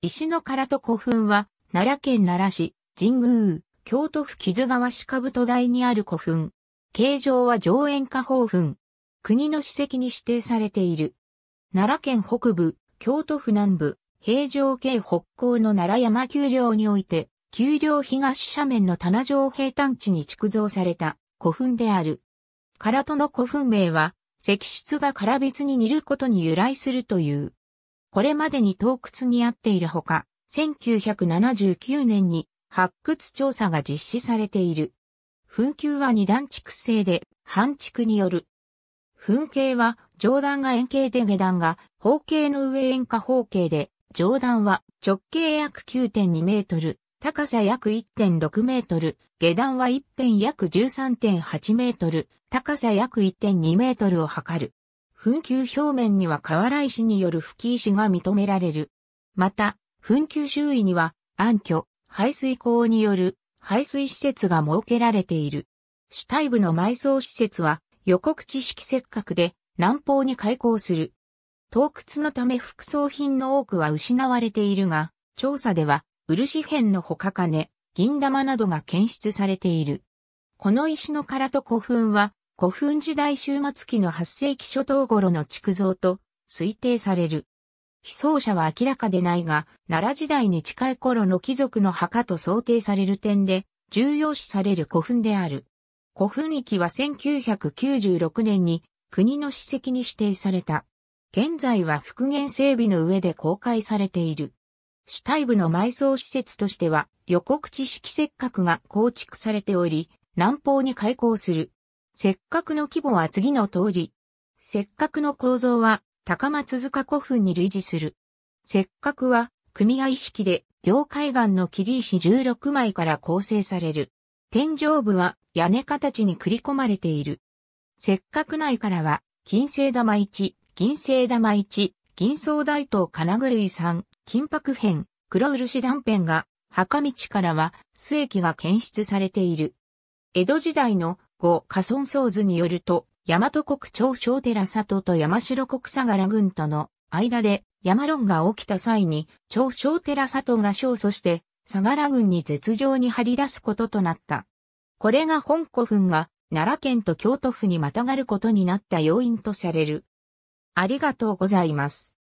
石の唐戸古墳は、奈良県奈良市、神宮、京都府木津川市兜台にある古墳。形状は上円下方墳。国の史跡に指定されている。奈良県北部、京都府南部、平城系北高の奈良山丘陵において、丘陵東斜面の棚状平坦地に築造された古墳である。唐戸の古墳名は、石室が唐別に似ることに由来するという。これまでに洞窟にあっているほか、1979年に発掘調査が実施されている。噴球は二段築成で、半築による。噴形は上段が円形で下段が方形の上円下方形で、上段は直径約9.2メートル、高さ約1.6メートル、下段は一辺約13.8メートル、高さ約1.2メートルを測る。墳丘表面には河原石による吹き石が認められる。また、墳丘周囲には暗渠、排水口による排水施設が設けられている。主体部の埋葬施設は予告知識せっかくで南方に開港する。洞窟のため副葬品の多くは失われているが、調査では漆片のほか金、銀玉などが検出されている。この石の殻と古墳は古墳時代終末期の8世紀初頭頃の築造と推定される。被葬者は明らかでないが、奈良時代に近い頃の貴族の墓と想定される点で、重要視される古墳である。古墳域は1996年に国の史跡に指定された。現在は復元整備の上で公開されている。主体部の埋葬施設としては、予告地式石郭が構築されており、南方に開港するせっかくの規模は次の通り。せっかくの構造は高松塚古墳に類似する。せっかくは組合式で両海岸の切り石16枚から構成される。天井部は屋根形に繰り込まれている。せっかく内からは金星玉1、銀星玉1、銀層大刀金狂い3、金箔片、黒漆断片が、墓道からは、須液が検出されている。江戸時代の5、加村宗図によると、大和国長小寺里と山城国相良軍との間で山論が起きた際に、長小寺里が勝訴して、相良軍に絶情に張り出すこととなった。これが本古墳が奈良県と京都府にまたがることになった要因とされる。ありがとうございます。